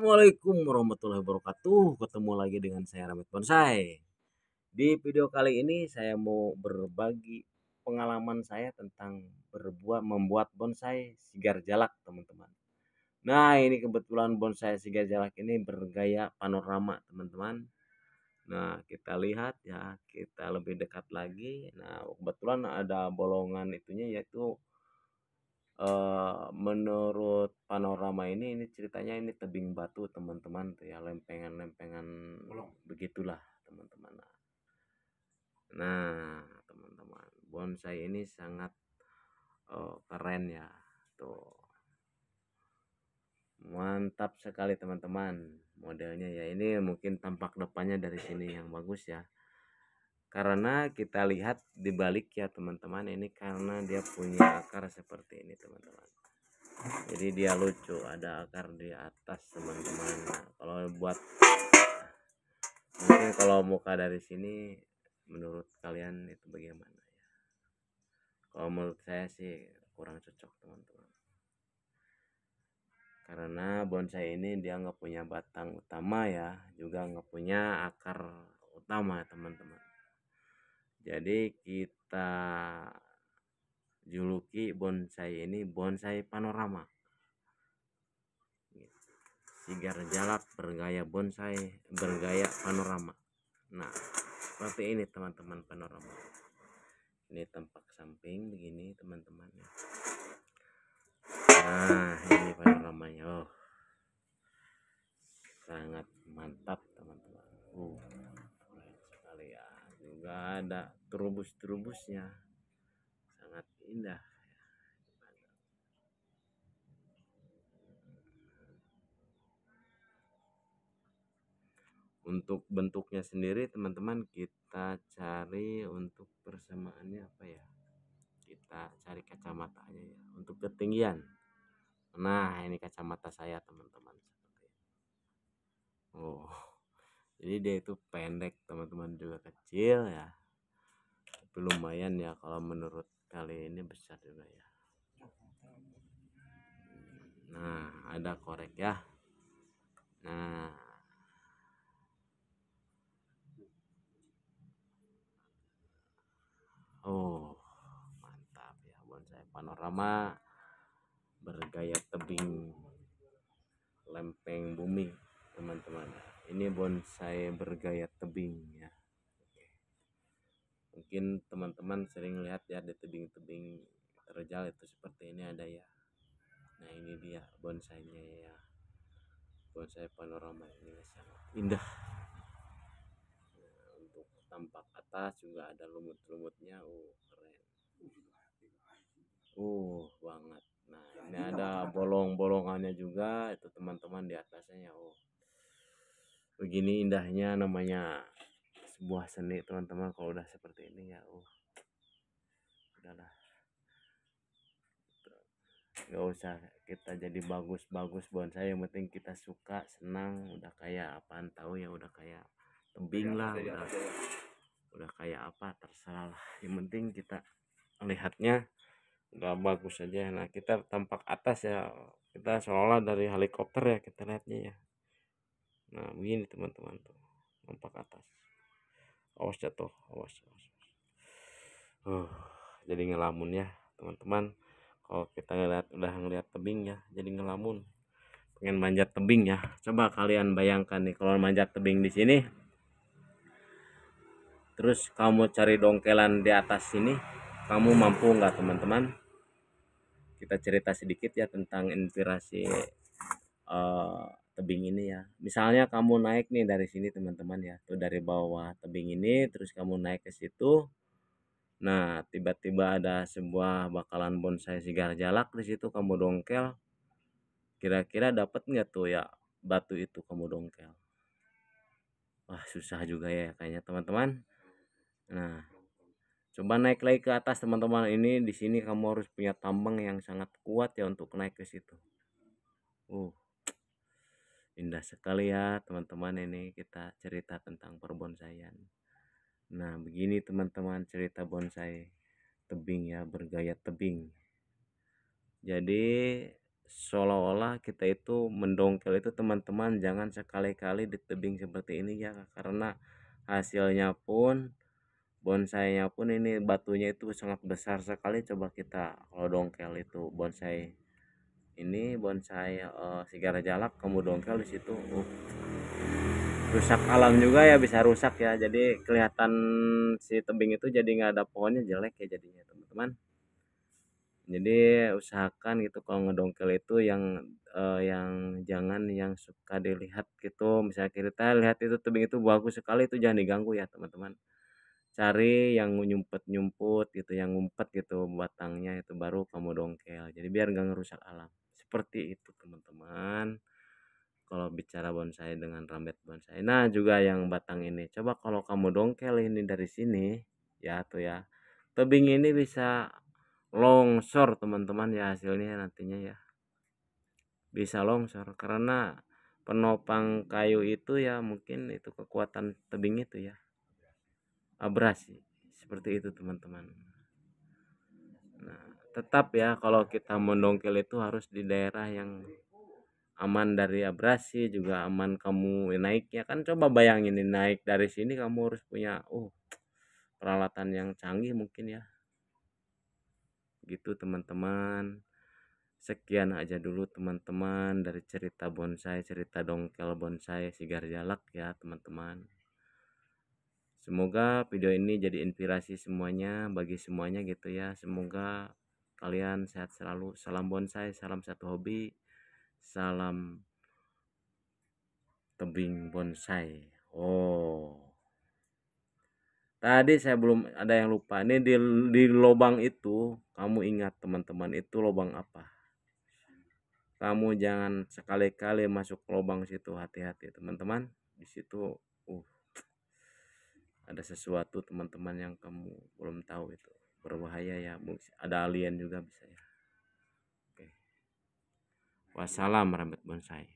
Assalamualaikum warahmatullahi wabarakatuh Ketemu lagi dengan saya Ramit Bonsai Di video kali ini saya mau berbagi pengalaman saya tentang berbuat membuat bonsai sigar jalak teman-teman Nah ini kebetulan bonsai sigar jalak ini bergaya panorama teman-teman Nah kita lihat ya kita lebih dekat lagi Nah kebetulan ada bolongan itunya yaitu menurut panorama ini, ini ceritanya ini tebing batu teman-teman ya, lempengan-lempengan begitulah teman-teman. Nah, nah teman-teman, bonsai ini sangat, uh, keren ya, tuh. Mantap sekali teman-teman modelnya ya, ini mungkin tampak depannya dari sini yang bagus ya karena kita lihat di balik ya teman-teman ini karena dia punya akar seperti ini teman-teman jadi dia lucu ada akar di atas teman-teman nah, kalau buat mungkin kalau muka dari sini menurut kalian itu bagaimana ya kalau menurut saya sih kurang cocok teman-teman karena bonsai ini dia nggak punya batang utama ya juga nggak punya akar utama teman-teman jadi kita juluki bonsai ini bonsai panorama. Sigar jalap bergaya bonsai, bergaya panorama. Nah, seperti ini teman-teman panorama. Ini tempat samping begini teman-teman. Nah, ini panoramanya. Oh. Sangat mantap teman-teman. Uh nggak ada terubus-terubusnya sangat indah untuk bentuknya sendiri teman-teman kita cari untuk persamaannya apa ya kita cari kacamatanya ya untuk ketinggian nah ini kacamata saya teman-teman oh jadi dia itu pendek teman-teman juga kecil ya tapi lumayan ya kalau menurut kali ini besar juga ya nah ada korek ya nah oh mantap ya bonsai panorama bergaya tebing lempeng bumi teman-teman ini bonsai bergaya tebing ya mungkin teman-teman sering lihat ya di tebing-tebing terjal itu seperti ini ada ya nah ini dia bonsainya ya bonsai panorama ini sangat indah nah, untuk tampak atas juga ada lumut-lumutnya uh keren uh banget nah ini ada bolong-bolongannya juga itu teman-teman di atasnya ya uh begini indahnya namanya sebuah seni teman-teman kalau udah seperti ini ya uh udahlah nggak usah kita jadi bagus-bagus bonsai yang penting kita suka senang udah kayak apaan tahu ya udah kayak tebing iya, lah ya, udah ya. udah kayak apa terserah lah yang penting kita lihatnya udah bagus aja nah kita tampak atas ya kita seolah dari helikopter ya kita lihatnya ya nah begini teman-teman tuh nampak atas awas jatuh awas awas, awas. Uh, jadi ngelamun ya teman-teman kalau kita ngeliat udah ngeliat tebing ya jadi ngelamun pengen manjat tebing ya coba kalian bayangkan nih kalau manjat tebing di sini terus kamu cari dongkelan di atas sini kamu mampu nggak teman-teman kita cerita sedikit ya tentang inspirasi uh, tebing ini ya. Misalnya kamu naik nih dari sini teman-teman ya, tuh dari bawah tebing ini terus kamu naik ke situ. Nah, tiba-tiba ada sebuah bakalan bonsai sigar jalak di situ kamu dongkel. Kira-kira dapat nggak tuh ya batu itu kamu dongkel? Wah, susah juga ya kayaknya teman-teman. Nah, coba naik lagi ke atas teman-teman. Ini di sini kamu harus punya tambang yang sangat kuat ya untuk naik ke situ. Uh, indah sekali ya teman-teman ini kita cerita tentang perbonsaian nah begini teman-teman cerita bonsai tebing ya bergaya tebing jadi seolah-olah kita itu mendongkel itu teman-teman jangan sekali-kali di tebing seperti ini ya karena hasilnya pun bonsainya pun ini batunya itu sangat besar sekali coba kita kalau dongkel itu bonsai ini bonsai uh, eh, sigara jalak kamu dongkel di situ uh. rusak alam juga ya bisa rusak ya jadi kelihatan si tebing itu jadi nggak ada pohonnya jelek ya jadinya teman-teman jadi usahakan gitu kalau ngedongkel itu yang uh, yang jangan yang suka dilihat gitu misalnya kita lihat itu tebing itu bagus sekali itu jangan diganggu ya teman-teman cari yang nyumpet nyumput gitu yang ngumpet gitu batangnya itu baru kamu dongkel jadi biar nggak ngerusak alam seperti itu teman-teman kalau bicara bonsai dengan rambet bonsai nah juga yang batang ini coba kalau kamu dongkel ini dari sini ya tuh ya tebing ini bisa longsor teman-teman ya hasilnya nantinya ya bisa longsor karena penopang kayu itu ya mungkin itu kekuatan tebing itu ya abrasi seperti itu teman-teman nah tetap ya kalau kita mendongkel itu harus di daerah yang aman dari abrasi juga aman kamu naik ya kan coba bayangin ini naik dari sini kamu harus punya oh peralatan yang canggih mungkin ya gitu teman-teman sekian aja dulu teman-teman dari cerita bonsai cerita dongkel bonsai sigar jalak ya teman-teman Semoga video ini jadi inspirasi semuanya bagi semuanya gitu ya. Semoga Kalian sehat selalu. Salam bonsai, salam satu hobi, salam tebing bonsai. Oh. Tadi saya belum ada yang lupa. Ini di di lubang itu, kamu ingat teman-teman, itu lubang apa? Kamu jangan sekali-kali masuk lubang situ, hati-hati teman-teman. Di situ uh ada sesuatu teman-teman yang kamu belum tahu itu berbahaya ya ada alien juga bisa ya oke wassalam rambut bonsai